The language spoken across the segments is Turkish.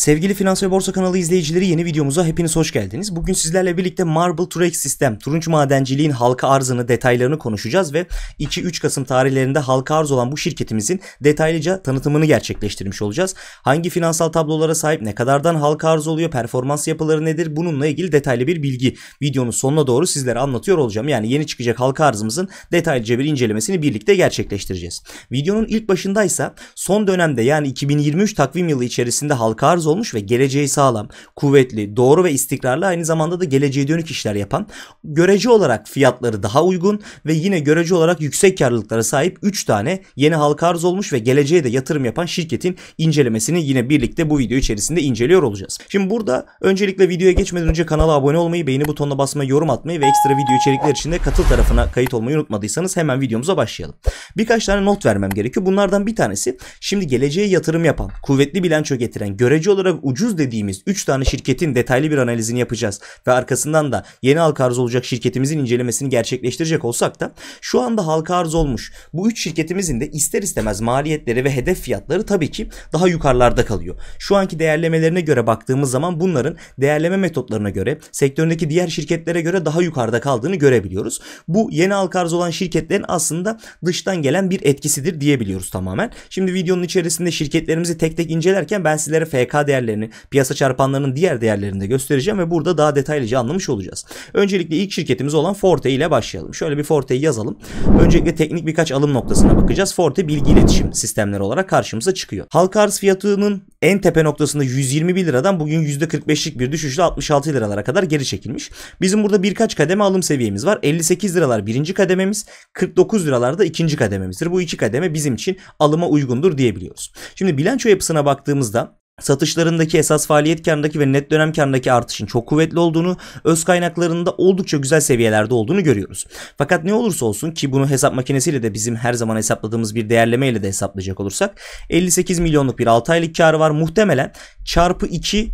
Sevgili Finans ve Borsa kanalı izleyicileri yeni videomuza hepiniz hoş geldiniz. Bugün sizlerle birlikte Marble Turex Sistem, turunç madenciliğin halka arzını detaylarını konuşacağız ve 2-3 Kasım tarihlerinde halka arz olan bu şirketimizin detaylıca tanıtımını gerçekleştirmiş olacağız. Hangi finansal tablolara sahip, ne kadardan halka arz oluyor, performans yapıları nedir bununla ilgili detaylı bir bilgi videonun sonuna doğru sizlere anlatıyor olacağım. Yani yeni çıkacak halka arzımızın detaylıca bir incelemesini birlikte gerçekleştireceğiz. Videonun ilk başındaysa son dönemde yani 2023 takvim yılı içerisinde halka arz olan olmuş ve geleceği sağlam, kuvvetli, doğru ve istikrarlı aynı zamanda da geleceğe dönük işler yapan, görece olarak fiyatları daha uygun ve yine görece olarak yüksek karlılıklara sahip 3 tane yeni halka arz olmuş ve geleceğe de yatırım yapan şirketin incelemesini yine birlikte bu video içerisinde inceliyor olacağız. Şimdi burada öncelikle videoya geçmeden önce kanala abone olmayı, beğeni butonuna basmayı, yorum atmayı ve ekstra video içerikler için de katıl tarafına kayıt olmayı unutmadıysanız hemen videomuza başlayalım. Birkaç tane not vermem gerekiyor. Bunlardan bir tanesi şimdi geleceğe yatırım yapan, kuvvetli bilanço getiren, görece olarak olarak ucuz dediğimiz 3 tane şirketin detaylı bir analizini yapacağız ve arkasından da yeni halka arz olacak şirketimizin incelemesini gerçekleştirecek olsak da şu anda halka arz olmuş bu 3 şirketimizin de ister istemez maliyetleri ve hedef fiyatları tabii ki daha yukarılarda kalıyor. Şu anki değerlemelerine göre baktığımız zaman bunların değerleme metotlarına göre sektöründeki diğer şirketlere göre daha yukarıda kaldığını görebiliyoruz. Bu yeni halka arz olan şirketlerin aslında dıştan gelen bir etkisidir diyebiliyoruz tamamen. Şimdi videonun içerisinde şirketlerimizi tek tek incelerken ben sizlere FKD değerlerini, piyasa çarpanlarının diğer değerlerini de göstereceğim ve burada daha detaylıca anlamış olacağız. Öncelikle ilk şirketimiz olan Forte ile başlayalım. Şöyle bir Forte'yi yazalım. Öncelikle teknik birkaç alım noktasına bakacağız. Forte bilgi iletişim sistemleri olarak karşımıza çıkıyor. Halka arz fiyatının en tepe noktasında 121 liradan bugün %45'lik bir düşüşle 66 liralara kadar geri çekilmiş. Bizim burada birkaç kademe alım seviyemiz var. 58 liralar birinci kadememiz, 49 liralar da ikinci kadememizdir. Bu iki kademe bizim için alıma uygundur diyebiliyoruz. Şimdi bilanço yapısına baktığımızda satışlarındaki esas faaliyet karındaki ve net dönem karındaki artışın çok kuvvetli olduğunu, öz kaynaklarında oldukça güzel seviyelerde olduğunu görüyoruz. Fakat ne olursa olsun ki bunu hesap makinesiyle de bizim her zaman hesapladığımız bir değerlemeyle de hesaplayacak olursak 58 milyonluk bir 6 aylık karı var. Muhtemelen çarpı 2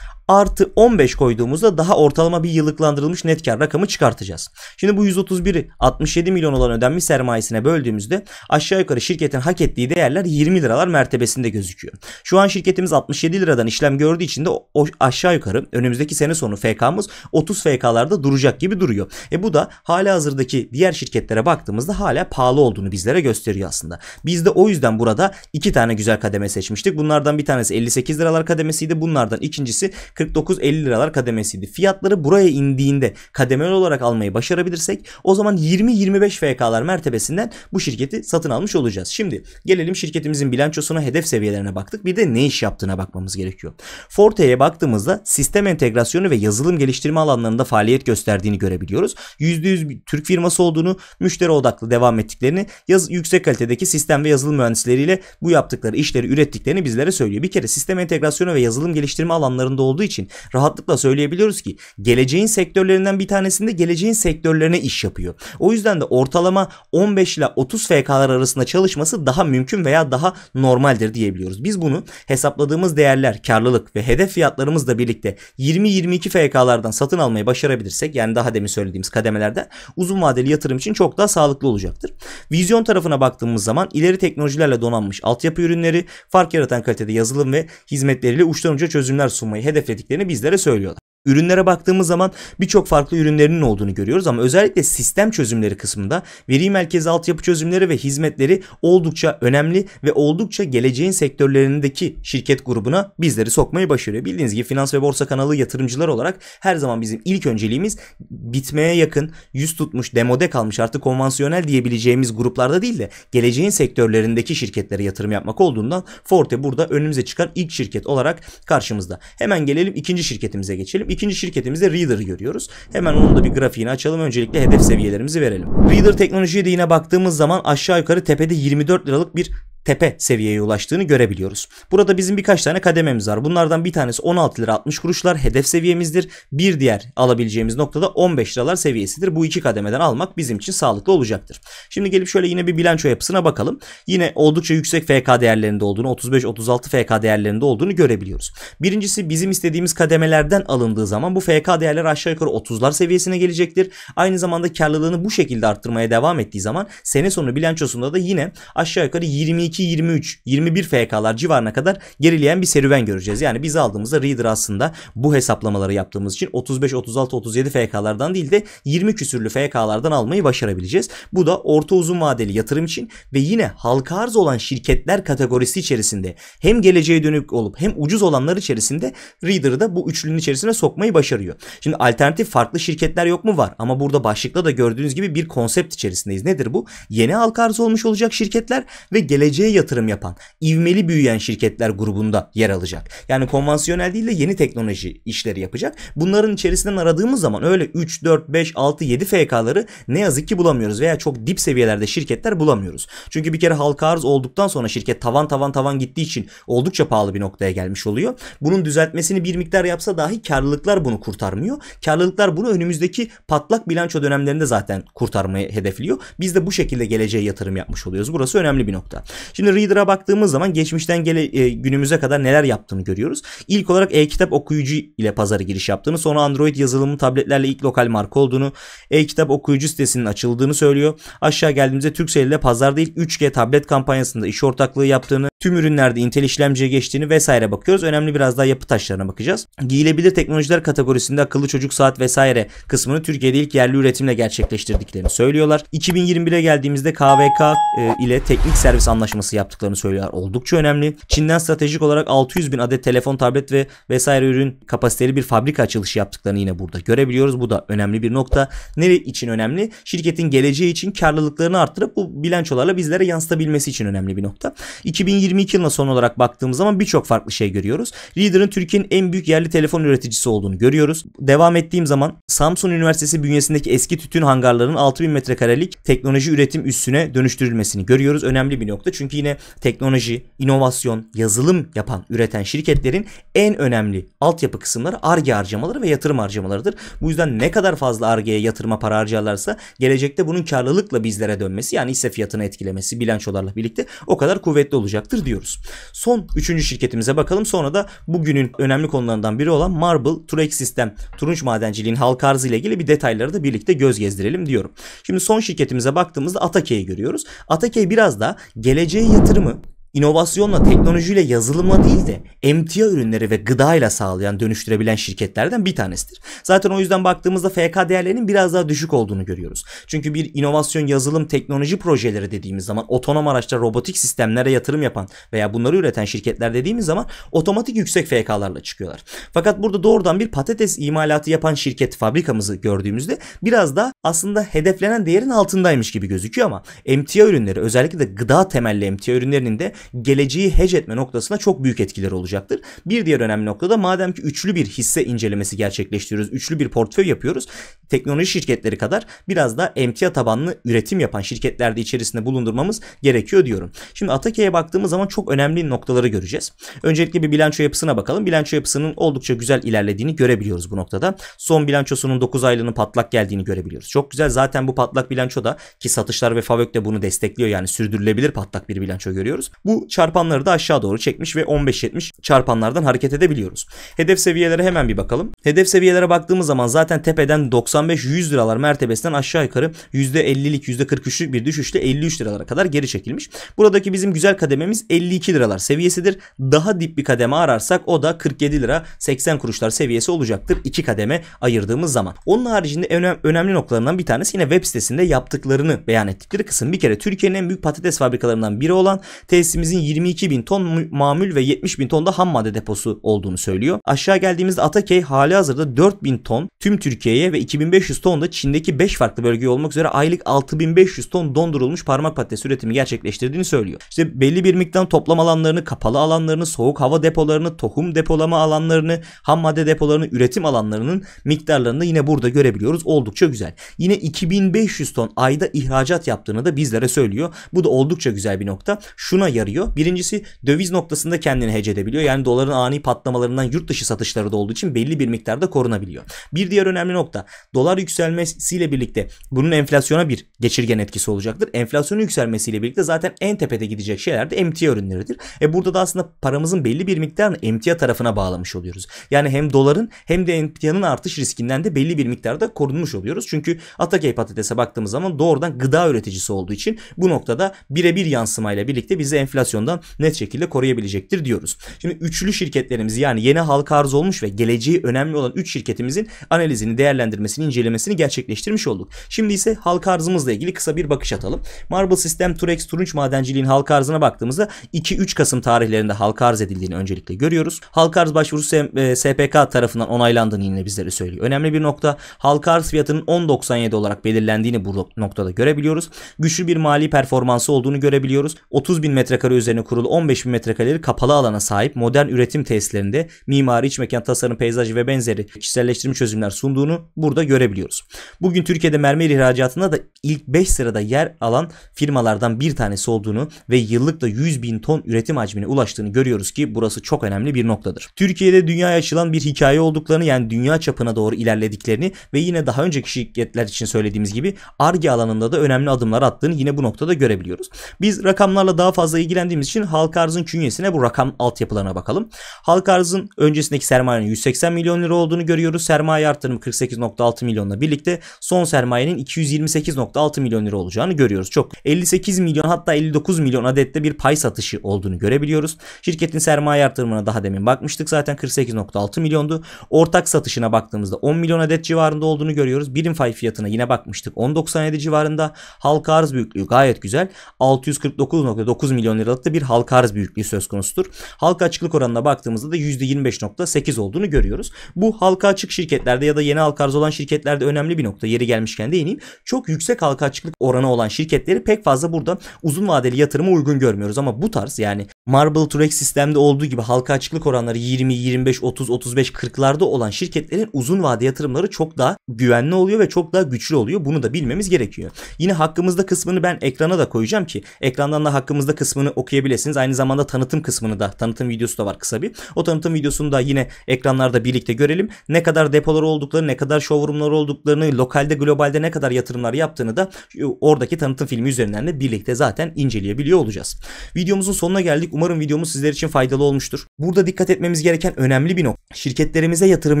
artı 15 koyduğumuzda daha ortalama bir yıllıklandırılmış net kar rakamı çıkartacağız. Şimdi bu 131'i 67 milyon olan ödenmiş sermayesine böldüğümüzde aşağı yukarı şirketin hak ettiği değerler 20 liralar mertebesinde gözüküyor. Şu an şirketimiz 67 liradan işlem gördüğü için de o aşağı yukarı önümüzdeki sene sonu FK'mız 30 FK'larda duracak gibi duruyor. E bu da hala hazırdaki diğer şirketlere baktığımızda hala pahalı olduğunu bizlere gösteriyor aslında. Biz de o yüzden burada iki tane güzel kademe seçmiştik. Bunlardan bir tanesi 58 liralar kademesiydi. Bunlardan ikincisi 49-50 liralar kademesiydi. Fiyatları buraya indiğinde kademeli olarak almayı başarabilirsek o zaman 20-25 FK'lar mertebesinden bu şirketi satın almış olacağız. Şimdi gelelim şirketimizin bilançosuna hedef seviyelerine baktık. Bir de ne iş yaptığına bakmamız gerekiyor. Forte'ye baktığımızda sistem entegrasyonu ve yazılım geliştirme alanlarında faaliyet gösterdiğini görebiliyoruz. %100 Türk firması olduğunu, müşteri odaklı devam ettiklerini, yaz, yüksek kalitedeki sistem ve yazılım mühendisleriyle bu yaptıkları işleri ürettiklerini bizlere söylüyor. Bir kere sistem entegrasyonu ve yazılım geliştirme alanlarında olduğu için rahatlıkla söyleyebiliyoruz ki geleceğin sektörlerinden bir tanesinde geleceğin sektörlerine iş yapıyor. O yüzden de ortalama 15 ile 30 FK'lar arasında çalışması daha mümkün veya daha normaldir diyebiliyoruz. Biz bunu hesapladığımız değerler, karlılık ve hedef fiyatlarımızla birlikte 20-22 FK'lardan satın almayı başarabilirsek yani daha demin söylediğimiz kademelerde uzun vadeli yatırım için çok daha sağlıklı olacaktır. Vizyon tarafına baktığımız zaman ileri teknolojilerle donanmış altyapı ürünleri, fark yaratan kalitede yazılım ve hizmetleriyle uçtan uca çözümler sunmayı hedefledik desteklediklerini bizlere söylüyorlar. Ürünlere baktığımız zaman birçok farklı ürünlerinin olduğunu görüyoruz ama özellikle sistem çözümleri kısmında veri merkezi altyapı çözümleri ve hizmetleri oldukça önemli ve oldukça geleceğin sektörlerindeki şirket grubuna bizleri sokmayı başarıyor. Bildiğiniz gibi finans ve borsa kanalı yatırımcılar olarak her zaman bizim ilk önceliğimiz bitmeye yakın, yüz tutmuş, demode kalmış artık konvansiyonel diyebileceğimiz gruplarda değil de geleceğin sektörlerindeki şirketlere yatırım yapmak olduğundan Forte burada önümüze çıkan ilk şirket olarak karşımızda. Hemen gelelim ikinci şirketimize geçelim İkinci şirketimizde Reader görüyoruz. Hemen onun da bir grafiğini açalım. Öncelikle hedef seviyelerimizi verelim. Reader teknolojiye de yine baktığımız zaman aşağı yukarı tepede 24 liralık bir tepe seviyeye ulaştığını görebiliyoruz. Burada bizim birkaç tane kadememiz var. Bunlardan bir tanesi 16 lira 60 kuruşlar hedef seviyemizdir. Bir diğer alabileceğimiz noktada 15 liralar seviyesidir. Bu iki kademeden almak bizim için sağlıklı olacaktır. Şimdi gelip şöyle yine bir bilanço yapısına bakalım. Yine oldukça yüksek FK değerlerinde olduğunu 35-36 FK değerlerinde olduğunu görebiliyoruz. Birincisi bizim istediğimiz kademelerden alındığı zaman bu FK değerler aşağı yukarı 30'lar seviyesine gelecektir. Aynı zamanda karlılığını bu şekilde arttırmaya devam ettiği zaman sene sonu bilançosunda da yine aşağı yukarı 22 22-23, 21 FK'lar civarına kadar gerileyen bir serüven göreceğiz. Yani biz aldığımızda Reader aslında bu hesaplamaları yaptığımız için 35, 36, 37 FK'lardan değil de 20 küsürlü FK'lardan almayı başarabileceğiz. Bu da orta uzun vadeli yatırım için ve yine halka arz olan şirketler kategorisi içerisinde hem geleceğe dönük olup hem ucuz olanlar içerisinde Reader'ı da bu üçlünün içerisine sokmayı başarıyor. Şimdi alternatif farklı şirketler yok mu? Var ama burada başlıkta da gördüğünüz gibi bir konsept içerisindeyiz. Nedir bu? Yeni halka arz olmuş olacak şirketler ve geleceğe geleceğe yatırım yapan, ivmeli büyüyen şirketler grubunda yer alacak. Yani konvansiyonel değil de yeni teknoloji işleri yapacak. Bunların içerisinden aradığımız zaman öyle 3, 4, 5, 6, 7 FK'ları ne yazık ki bulamıyoruz veya çok dip seviyelerde şirketler bulamıyoruz. Çünkü bir kere halka arz olduktan sonra şirket tavan tavan tavan gittiği için oldukça pahalı bir noktaya gelmiş oluyor. Bunun düzeltmesini bir miktar yapsa dahi karlılıklar bunu kurtarmıyor. Karlılıklar bunu önümüzdeki patlak bilanço dönemlerinde zaten kurtarmayı hedefliyor. Biz de bu şekilde geleceğe yatırım yapmış oluyoruz. Burası önemli bir nokta. Şimdi Reader'a baktığımız zaman geçmişten gele, e, günümüze kadar neler yaptığını görüyoruz. İlk olarak e-kitap okuyucu ile pazara giriş yaptığını, sonra Android yazılımı tabletlerle ilk lokal marka olduğunu, e-kitap okuyucu sitesinin açıldığını söylüyor. Aşağı geldiğimizde Türkcell ile pazarda ilk 3G tablet kampanyasında iş ortaklığı yaptığını, Tüm ürünlerde intel işlemciye geçtiğini vesaire bakıyoruz. Önemli biraz daha yapı taşlarına bakacağız. Giyilebilir teknolojiler kategorisinde akıllı çocuk saat vesaire kısmını Türkiye'de ilk yerli üretimle gerçekleştirdiklerini söylüyorlar. 2021'e geldiğimizde KVK e, ile teknik servis anlaşması yaptıklarını söylüyorlar. Oldukça önemli. Çin'den stratejik olarak 600 bin adet telefon, tablet ve vesaire ürün kapasiteli bir fabrika açılışı yaptıklarını yine burada görebiliyoruz. Bu da önemli bir nokta. Nere için önemli? Şirketin geleceği için karlılıklarını arttırıp bu bilançolarla bizlere yansıtabilmesi için önemli bir nokta. 2020 22 yılına son olarak baktığımız zaman birçok farklı şey görüyoruz. Reader'ın Türkiye'nin en büyük yerli telefon üreticisi olduğunu görüyoruz. Devam ettiğim zaman Samsun Üniversitesi bünyesindeki eski tütün hangarlarının 6000 metrekarelik teknoloji üretim üssüne dönüştürülmesini görüyoruz. Önemli bir nokta çünkü yine teknoloji, inovasyon, yazılım yapan, üreten şirketlerin en önemli altyapı kısımları ARGE harcamaları ve yatırım harcamalarıdır. Bu yüzden ne kadar fazla ARGE'ye yatırıma para harcarlarsa gelecekte bunun karlılıkla bizlere dönmesi yani hisse fiyatını etkilemesi bilançolarla birlikte o kadar kuvvetli olacaktır diyoruz. Son üçüncü şirketimize bakalım sonra da bugünün önemli konularından biri olan Marble Turex Sistem turunç madenciliğin halka arzı ile ilgili bir detayları da birlikte göz gezdirelim diyorum. Şimdi son şirketimize baktığımızda Atakey'i görüyoruz. Atakey biraz da geleceğe yatırımı inovasyonla, teknolojiyle, yazılımla değil de emtia ürünleri ve gıdayla sağlayan, dönüştürebilen şirketlerden bir tanesidir. Zaten o yüzden baktığımızda FK değerlerinin biraz daha düşük olduğunu görüyoruz. Çünkü bir inovasyon, yazılım, teknoloji projeleri dediğimiz zaman otonom araçlar, robotik sistemlere yatırım yapan veya bunları üreten şirketler dediğimiz zaman otomatik yüksek FK'larla çıkıyorlar. Fakat burada doğrudan bir patates imalatı yapan şirket fabrikamızı gördüğümüzde biraz da aslında hedeflenen değerin altındaymış gibi gözüküyor ama emtia ürünleri özellikle de gıda temelli emtia ürünlerinin de geleceği hece etme noktasına çok büyük etkileri olacaktır. Bir diğer önemli nokta da madem ki üçlü bir hisse incelemesi gerçekleştiriyoruz, üçlü bir portföy yapıyoruz teknoloji şirketleri kadar biraz da emtia tabanlı üretim yapan şirketlerde içerisinde bulundurmamız gerekiyor diyorum. Şimdi Atake'ye baktığımız zaman çok önemli noktaları göreceğiz. Öncelikle bir bilanço yapısına bakalım. Bilanço yapısının oldukça güzel ilerlediğini görebiliyoruz bu noktada. Son bilançosunun 9 aylığının patlak geldiğini görebiliyoruz. Çok güzel zaten bu patlak bilanço da ki satışlar ve Favök de bunu destekliyor yani sürdürülebilir patlak bir bilanço görüyoruz. Bu çarpanları da aşağı doğru çekmiş ve 15-70 çarpanlardan hareket edebiliyoruz. Hedef seviyelere hemen bir bakalım. Hedef seviyelere baktığımız zaman zaten tepeden 90 95-100 liralar mertebesinden aşağı yukarı %50'lik %43'lük bir düşüşle 53 liralara kadar geri çekilmiş. Buradaki bizim güzel kadememiz 52 liralar seviyesidir. Daha dip bir kademe ararsak o da 47 lira 80 kuruşlar seviyesi olacaktır. iki kademe ayırdığımız zaman. Onun haricinde önemli noktalarından bir tanesi yine web sitesinde yaptıklarını beyan ettikleri kısım. Bir kere Türkiye'nin en büyük patates fabrikalarından biri olan tesisimizin 22 bin ton mamül ve 70 bin ton da ham madde deposu olduğunu söylüyor. Aşağı geldiğimizde Atakey hali hazırda 4 bin ton tüm Türkiye'ye ve 2000 2500 ton da Çin'deki 5 farklı bölgeye olmak üzere aylık 6500 ton dondurulmuş parmak patates üretimi gerçekleştirdiğini söylüyor. İşte belli bir miktar toplam alanlarını, kapalı alanlarını, soğuk hava depolarını, tohum depolama alanlarını, ham madde depolarını, üretim alanlarının miktarlarını yine burada görebiliyoruz. Oldukça güzel. Yine 2500 ton ayda ihracat yaptığını da bizlere söylüyor. Bu da oldukça güzel bir nokta. Şuna yarıyor. Birincisi döviz noktasında kendini hece edebiliyor. Yani doların ani patlamalarından yurt dışı satışları da olduğu için belli bir miktarda korunabiliyor. Bir diğer önemli nokta dolar yükselmesiyle birlikte bunun enflasyona bir geçirgen etkisi olacaktır. Enflasyonun yükselmesiyle birlikte zaten en tepede gidecek şeyler de emtia ürünleridir. E burada da aslında paramızın belli bir miktarını emtia tarafına bağlamış oluyoruz. Yani hem doların hem de emtianın artış riskinden de belli bir miktarda korunmuş oluyoruz. Çünkü Atakey patatese baktığımız zaman doğrudan gıda üreticisi olduğu için bu noktada birebir yansımayla birlikte bizi enflasyondan net şekilde koruyabilecektir diyoruz. Şimdi üçlü şirketlerimiz yani yeni halka arz olmuş ve geleceği önemli olan 3 şirketimizin analizini değerlendirmesini incelemesini gerçekleştirmiş olduk. Şimdi ise halka arzımızla ilgili kısa bir bakış atalım. Marble System Turex Turunç Madenciliğin halka arzına baktığımızda 2-3 Kasım tarihlerinde halka arz edildiğini öncelikle görüyoruz. Halka arz başvurusu SPK e, tarafından onaylandığını yine bizlere söylüyor. Önemli bir nokta halka arz fiyatının 10.97 olarak belirlendiğini bu noktada görebiliyoruz. Güçlü bir mali performansı olduğunu görebiliyoruz. 30 bin metrekare üzerine kurulu 15 bin metrekareleri kapalı alana sahip modern üretim tesislerinde mimari, iç mekan, tasarım, peyzaj ve benzeri kişiselleştirme çözümler sunduğunu burada görüyoruz görebiliyoruz. Bugün Türkiye'de mermer ihracatında da ilk 5 sırada yer alan firmalardan bir tanesi olduğunu ve yıllık da 100 bin ton üretim hacmine ulaştığını görüyoruz ki burası çok önemli bir noktadır. Türkiye'de dünyaya açılan bir hikaye olduklarını yani dünya çapına doğru ilerlediklerini ve yine daha önceki şirketler için söylediğimiz gibi ARGE alanında da önemli adımlar attığını yine bu noktada görebiliyoruz. Biz rakamlarla daha fazla ilgilendiğimiz için halka arzın künyesine bu rakam altyapılarına bakalım. Halka arzın öncesindeki sermayenin 180 milyon lira olduğunu görüyoruz. Sermaye artırımı 48.6 226 milyonla birlikte son sermayenin 228.6 milyon lira olacağını görüyoruz. Çok 58 milyon hatta 59 milyon adette bir pay satışı olduğunu görebiliyoruz. Şirketin sermaye artırımına daha demin bakmıştık zaten 48.6 milyondu. Ortak satışına baktığımızda 10 milyon adet civarında olduğunu görüyoruz. Birim pay fiyatına yine bakmıştık 10.97 civarında. Halka arz büyüklüğü gayet güzel. 649.9 milyon liralık da bir halka arz büyüklüğü söz konusudur. Halka açıklık oranına baktığımızda da %25.8 olduğunu görüyoruz. Bu halka açık şirketlerde ya da yeni halka arz olan şirket şirketlerde önemli bir nokta. Yeri gelmişken değineyim. Çok yüksek halka açıklık oranı olan şirketleri pek fazla burada uzun vadeli yatırıma uygun görmüyoruz. Ama bu tarz yani Marble Turek sistemde olduğu gibi halka açıklık oranları 20, 25, 30, 35, 40'larda olan şirketlerin uzun vade yatırımları çok daha güvenli oluyor ve çok daha güçlü oluyor. Bunu da bilmemiz gerekiyor. Yine hakkımızda kısmını ben ekrana da koyacağım ki ekrandan da hakkımızda kısmını okuyabilirsiniz. Aynı zamanda tanıtım kısmını da tanıtım videosu da var kısa bir. O tanıtım videosunu da yine ekranlarda birlikte görelim. Ne kadar depoları olduklarını, ne kadar showroomlar olduklarını, lokalde globalde ne kadar yatırımlar yaptığını da e, oradaki tanıtım filmi üzerinden de birlikte zaten inceleyebiliyor olacağız. Videomuzun sonuna geldik. Umarım videomuz sizler için faydalı olmuştur. Burada dikkat etmemiz gereken önemli bir nokta. Şirketlerimize yatırım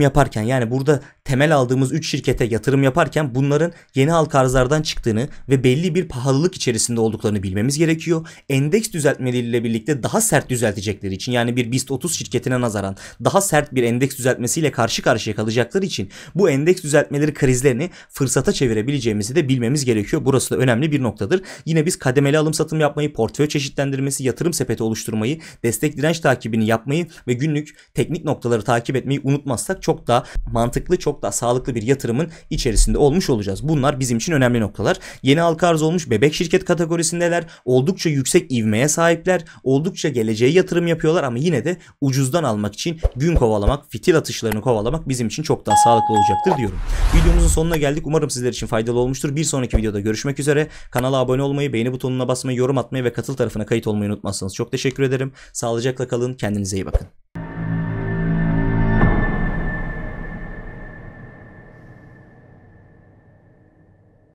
yaparken yani burada temel aldığımız 3 şirkete yatırım yaparken bunların yeni halka arzlardan çıktığını ve belli bir pahalılık içerisinde olduklarını bilmemiz gerekiyor. Endeks düzeltmeleriyle birlikte daha sert düzeltecekleri için yani bir BIST 30 şirketine nazaran daha sert bir endeks düzeltmesiyle karşı karşıya kalacakları için bu endeks düzeltmeleri krizlerini fırsata çevirebileceğimizi de bilmemiz gerekiyor. Burası da önemli bir noktadır. Yine biz kademeli alım satım yapmayı, portföy çeşitlendirmesi, yatırım sepeti oluşturmayı oluşturmayı, destek direnç takibini yapmayı ve günlük teknik noktaları takip etmeyi unutmazsak çok daha mantıklı, çok daha sağlıklı bir yatırımın içerisinde olmuş olacağız. Bunlar bizim için önemli noktalar. Yeni halka arz olmuş bebek şirket kategorisindeler. Oldukça yüksek ivmeye sahipler. Oldukça geleceğe yatırım yapıyorlar ama yine de ucuzdan almak için gün kovalamak, fitil atışlarını kovalamak bizim için çok daha sağlıklı olacaktır diyorum. Videomuzun sonuna geldik. Umarım sizler için faydalı olmuştur. Bir sonraki videoda görüşmek üzere. Kanala abone olmayı, beğeni butonuna basmayı, yorum atmayı ve katıl tarafına kayıt olmayı unutmazsanız çok teşekkür teşekkür ederim. Sağlıcakla kalın. Kendinize iyi bakın.